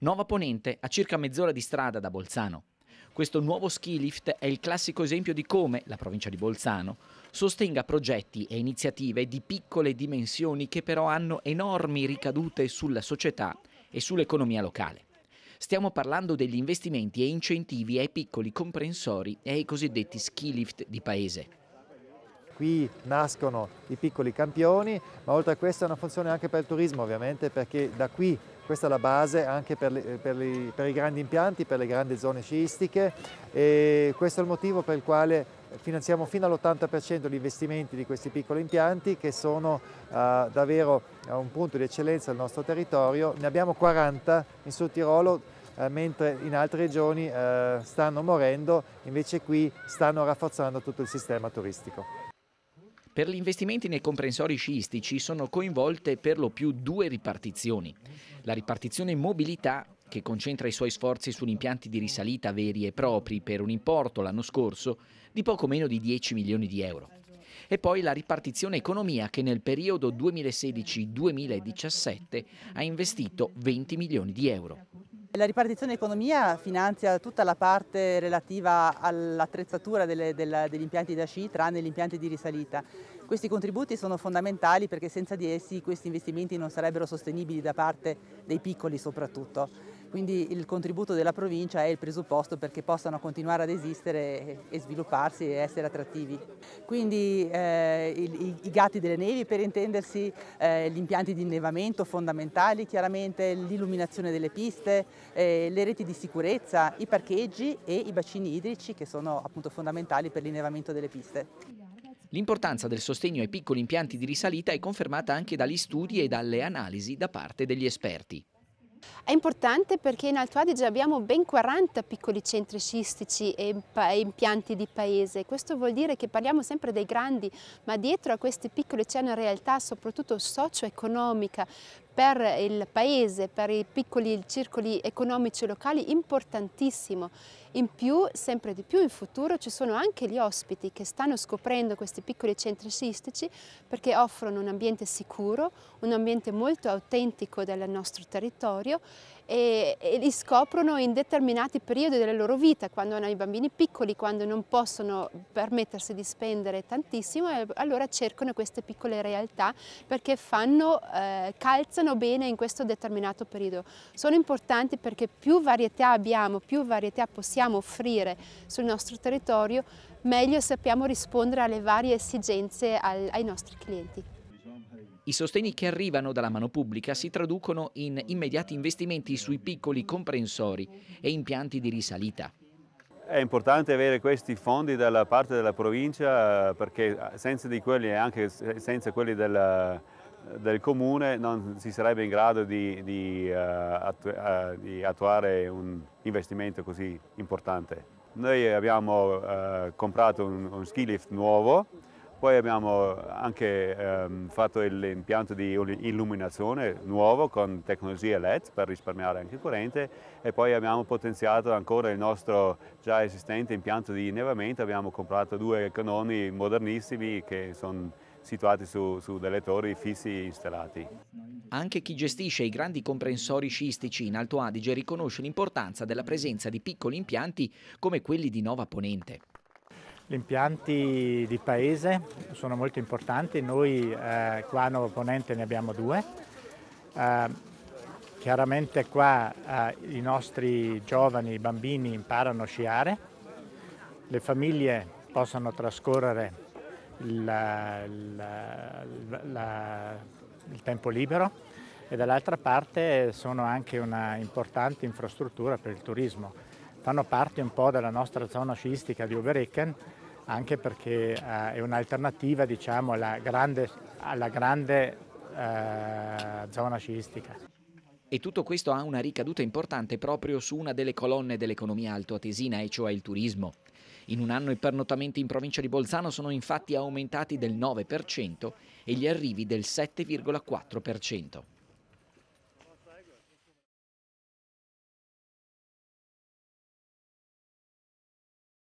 Nova Ponente, a circa mezz'ora di strada da Bolzano. Questo nuovo ski lift è il classico esempio di come la provincia di Bolzano sostenga progetti e iniziative di piccole dimensioni che però hanno enormi ricadute sulla società e sull'economia locale. Stiamo parlando degli investimenti e incentivi ai piccoli comprensori e ai cosiddetti ski lift di paese qui nascono i piccoli campioni, ma oltre a questo è una funzione anche per il turismo ovviamente perché da qui questa è la base anche per, le, per, le, per i grandi impianti, per le grandi zone sciistiche e questo è il motivo per il quale finanziamo fino all'80% gli investimenti di questi piccoli impianti che sono uh, davvero eh, un punto di eccellenza del nostro territorio. Ne abbiamo 40 in Sud Tirolo, eh, mentre in altre regioni uh, stanno morendo, invece qui stanno rafforzando tutto il sistema turistico. Per gli investimenti nei comprensori sciistici sono coinvolte per lo più due ripartizioni. La ripartizione mobilità che concentra i suoi sforzi sugli impianti di risalita veri e propri per un importo l'anno scorso di poco meno di 10 milioni di euro. E poi la ripartizione economia che nel periodo 2016-2017 ha investito 20 milioni di euro. La ripartizione economia finanzia tutta la parte relativa all'attrezzatura degli impianti da sci, tranne gli impianti di risalita. Questi contributi sono fondamentali perché senza di essi questi investimenti non sarebbero sostenibili da parte dei piccoli soprattutto. Quindi il contributo della provincia è il presupposto perché possano continuare ad esistere e svilupparsi e essere attrattivi. Quindi eh, i, i, gatti delle nevi per intendersi, eh, gli impianti di innevamento fondamentali chiaramente, l'illuminazione delle piste, eh, le reti di sicurezza, i parcheggi e i bacini idrici che sono appunto fondamentali per l'innevamento delle piste. L'importanza del sostegno ai piccoli impianti di risalita è confermata anche dagli studi e dalle analisi da parte degli esperti. È importante perché in Alto Adige abbiamo ben 40 piccoli centri scistici e impianti di paese. Questo vuol dire che parliamo sempre dei grandi, ma dietro a questi piccoli c'è una realtà soprattutto socio-economica per il paese, per i piccoli circoli economici locali importantissimo. In più, sempre di più in futuro ci sono anche gli ospiti che stanno scoprendo questi piccoli centri sciistici perché offrono un ambiente sicuro, un ambiente molto autentico del nostro territorio e, e, li scoprono in determinati periodi della loro vita, quando hanno i bambini piccoli, quando non possono permettersi di spendere tantissimo, e allora cercano queste piccole realtà perché fanno, eh, calzano bene in questo determinato periodo. Sono importanti perché più varietà abbiamo, più varietà possiamo offrire sul nostro territorio, meglio sappiamo rispondere alle varie esigenze al, ai nostri clienti. I sostegni che arrivano dalla mano pubblica si traducono in immediati investimenti sui piccoli comprensori e impianti di risalita. È importante avere questi fondi dalla parte della provincia perché senza di quelli e anche senza quelli della, del comune non si sarebbe in grado di, di, uh, attu uh, di attuare un investimento così importante. Noi abbiamo uh, comprato un, un ski lift nuovo poi abbiamo eh, anche ehm, fatto l'impianto di illuminazione nuovo con tecnologie LED per risparmiare anche corrente e poi abbiamo potenziato ancora il nostro già esistente impianto di innevamento, abbiamo comprato due cannoni modernissimi che sono situati su, su delle torri fissi installati. Anche chi gestisce i grandi comprensori sciistici in Alto Adige riconosce l'importanza della presenza di piccoli impianti come quelli di Nova Ponente. Gli impianti di paese sono molto importanti, noi eh, qua a Nuovo Ponente ne abbiamo due. Eh, chiaramente qua eh, i nostri giovani, i bambini imparano a sciare, le famiglie possono trascorrere la, la, la, il tempo libero e dall'altra parte sono anche una importante infrastruttura per il turismo fanno parte un po' della nostra zona sciistica di Overecken, anche perché eh, è un'alternativa diciamo, alla grande, alla grande eh, zona sciistica. E tutto questo ha una ricaduta importante proprio su una delle colonne dell'economia altoatesina, e cioè il turismo. In un anno i pernottamenti in provincia di Bolzano sono infatti aumentati del 9% e gli arrivi del 7,4%.